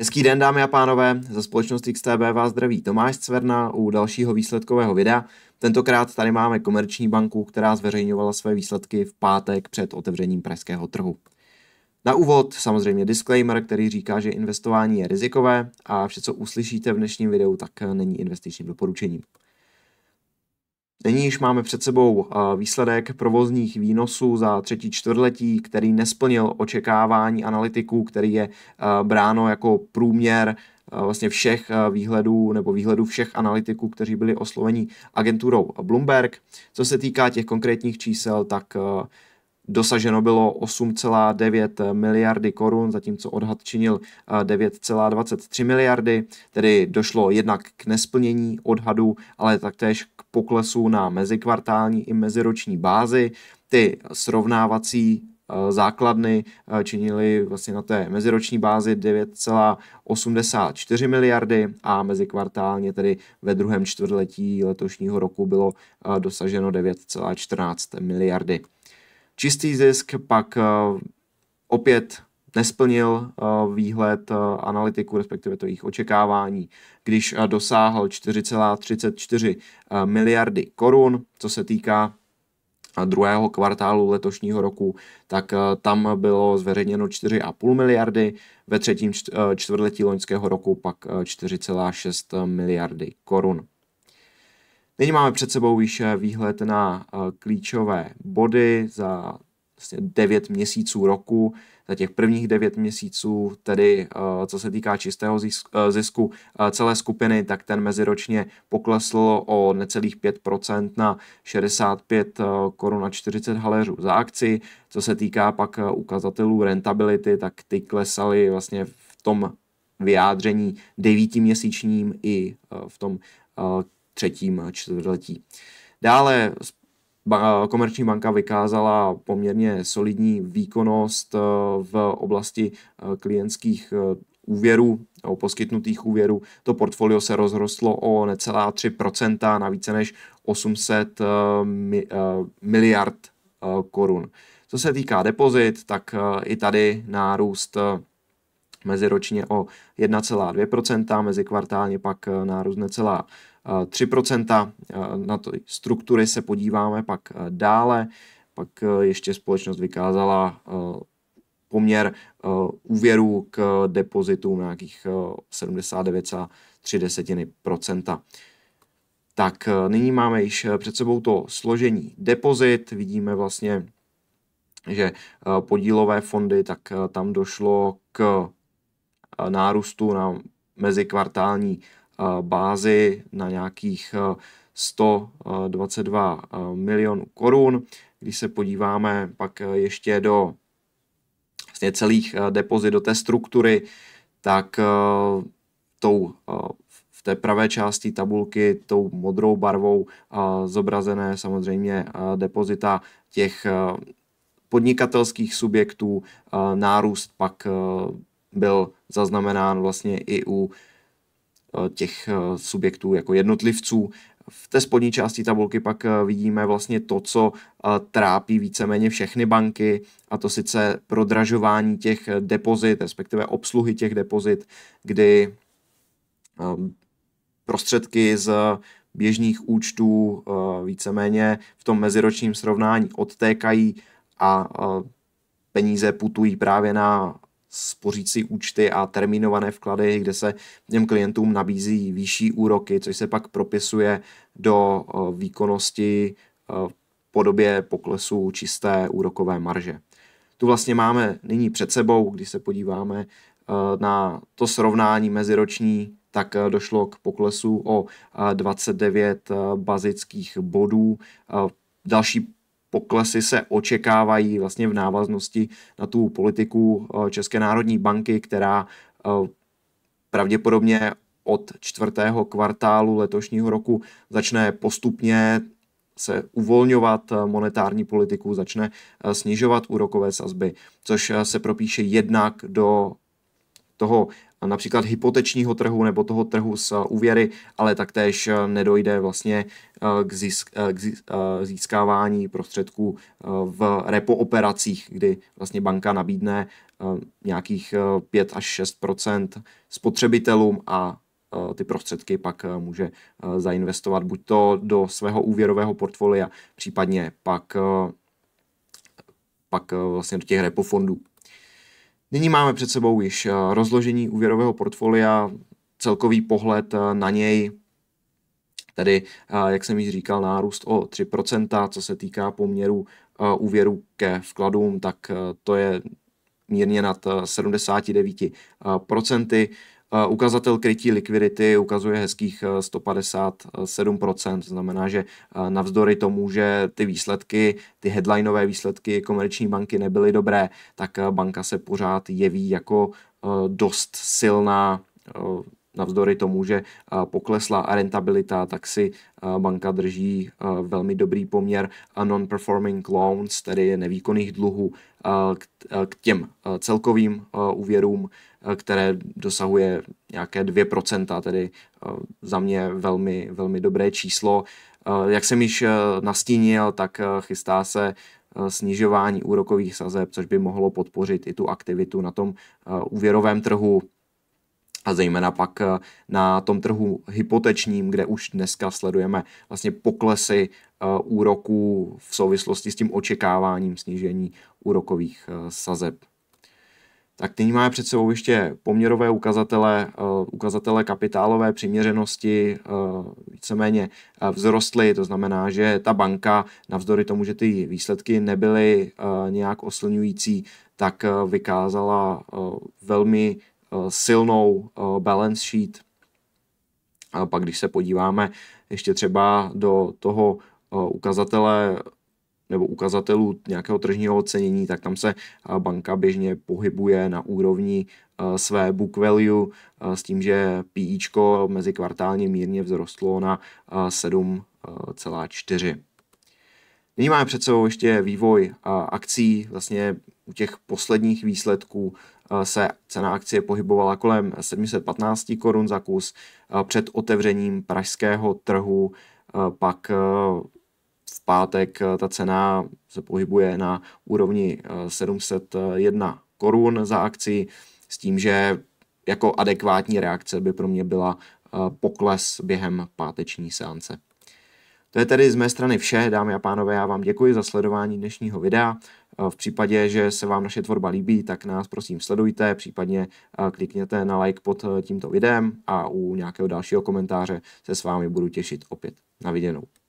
Hezký den, dámy a pánové, za společnost XTB vás zdraví Tomáš Cverna u dalšího výsledkového videa. Tentokrát tady máme Komerční banku, která zveřejňovala své výsledky v pátek před otevřením pražského trhu. Na úvod samozřejmě disclaimer, který říká, že investování je rizikové a vše, co uslyšíte v dnešním videu, tak není investičním doporučením. Nyní již máme před sebou výsledek provozních výnosů za třetí čtvrtletí, který nesplnil očekávání analytiků, který je bráno jako průměr vlastně všech výhledů nebo výhledů všech analytiků, kteří byli osloveni agenturou Bloomberg. Co se týká těch konkrétních čísel, tak Dosaženo bylo 8,9 miliardy korun, zatímco odhad činil 9,23 eh, miliardy, tedy došlo jednak k nesplnění odhadu, ale taktéž k poklesu na mezikvartální i meziroční bázi. Ty srovnávací eh, základny eh, činily vlastně na té meziroční bázi 9,84 miliardy a mezikvartálně tedy ve druhém čtvrtletí letošního roku bylo dosaženo 9,14 miliardy. Čistý zisk pak eh, opět nesplnil eh, výhled eh, analytiků, respektive to jejich očekávání, když dosáhl 4,34 miliardy korun, co se týká druhého kvartálu letošního roku, tak tam bylo zveřejněno 4,5 miliardy, ve třetím čtvrtletí loňského roku pak 4,6 miliardy korun. Nyní máme před sebou již výhled na eh, klíčové body za vlastně 9 měsíců roku, za těch prvních 9 měsíců, tedy eh, co se týká čistého eh, zisku celé skupiny, tak ten meziročně poklesl o necelých 5% na 65 korun a 40 haléřů za akci. Co se týká pak ukazatelů rentability, tak ty klesaly vlastně v tom vyjádření devítiměsíčním i v tom třetím čtvrtletí. Dále Komerční banka vykázala poměrně solidní výkonnost eh, v oblasti eh, klientských eh, úvěrů, o poskytnutých úvěrů. To portfolio se rozrostlo o necelá 3% na více než 800 miliard korun. Co se týká depozit, tak i tady nárůst meziročně o 1,2%, mezikvartálně pak nárůst necelá 3%. Eh, eh, na ty struktury se podíváme pak eh, dále. Pak ještě společnost vykázala poměr úvěrů k depozitům nějakých 79,3%. Tak nyní máme již před sebou to složení depozit. Vidíme vlastně, že podílové fondy, tak tam došlo k nárůstu na mezikvartální Eh, bázi na nějakých 122 eh, eh, milionů korun. Když se podíváme pak ještě do vlastně celých depozit, do té struktury, tak tou v té pravé části tabulky tou modrou barvou zobrazené samozřejmě depozita těch podnikatelských subjektů. Nárůst pak byl zaznamenán vlastně i u Eh, těch eh, subjektů jako jednotlivců. V té spodní části tabulky pak eh, vidíme vlastně to, co trápí víceméně všechny banky, a to sice prodražování těch depozit, respektive obsluhy těch depozit, kdy prostředky z běžných účtů víceméně v tom meziročním srovnání odtékají a peníze putují právě na spořící účty a termínované vklady, kde se těm klientům nabízí vyšší úroky, což se pak propisuje do eh, výkonnosti eh, v podobě poklesu čisté úrokové marže. Tu vlastně máme nyní před sebou, když se podíváme eh, na to srovnání meziroční, tak došlo k poklesu o 29 bazických bodů. Další poklesy se očekávají vlastně v návaznosti na tu politiku eh, České národní banky, která eh, pravděpodobně od čtvrtého kvartálu letošního roku začne postupně se uvolňovat eh, monetární politiku, začne snižovat úrokové sazby, což se propíše jednak do toho eh, například hypotečního trhu nebo toho trhu s eh, úvěry, ale taktéž eh, nedojde vlastně k, zisk, k získávání prostředků v repo operacích, kdy vlastně banka nabídne nějakých 5 až 6 spotřebitelům a ty prostředky pak může zainvestovat buď to do svého úvěrového portfolia, případně pak, pak vlastně do těch repo fondů. Nyní máme před sebou již eh, rozložení úvěrového portfolia, celkový pohled eh, na něj, tedy, eh, jak jsem již říkal, nárůst o 3%, co se týká poměru úvěru ke vkladům, tak to je mírně nad 79%. Ukazatel krytí likvidity ukazuje hezkých 157%, eh, znamená, že eh, navzdory tomu, že ty výsledky, ty headlineové výsledky komerční banky nebyly dobré, tak eh, banka se pořád jeví jako dost silná navzdory tomu, že eh, poklesla rentabilita, tak si eh, banka drží eh, velmi dobrý poměr non-performing loans, tedy nevýkonných dluhů k těm celkovým úvěrům, které dosahuje nějaké 2%, tedy za mě velmi, velmi dobré číslo. Jak jsem již nastínil, tak chystá se snižování úrokových sazeb, což by mohlo podpořit i tu aktivitu na tom úvěrovém trhu a zejména pak eh, na tom trhu hypotečním, kde už dneska sledujeme vlastně poklesy eh, úroků v souvislosti s tím očekáváním snížení úrokových eh, sazeb. Tak nyní máme před sebou ještě poměrové ukazatele, ukazatele kapitálové přiměřenosti víceméně vzrostly, to znamená, že ta banka, navzdory tomu, že ty výsledky nebyly nějak oslňující, tak vykázala velmi Eh, silnou eh, balance sheet. A pak, když se podíváme ještě třeba do toho eh, ukazatele nebo ukazatelů nějakého tržního ocenění, tak tam se banka běžně pohybuje na úrovni své book value s tím, že PI e mezi kvartálně mírně vzrostlo na 7,4. Nyní máme před sebou ještě vývoj akcí, vlastně u těch posledních výsledků Eh, se cena akcie pohybovala kolem 715 korun za kus. Eh, před otevřením pražského trhu eh, pak v pátek ta cena se pohybuje na úrovni 701 korun za akci s tím, že jako adekvátní reakce by pro mě byla pokles během páteční seance. To je tedy z mé strany vše, dámy a pánové, já vám děkuji za sledování dnešního videa. V případě, že se vám naše tvorba líbí, tak nás prosím sledujte, případně eh, klikněte na like pod eh, tímto videem a u nějakého dalšího komentáře se s vámi budu těšit opět. Na viděnou.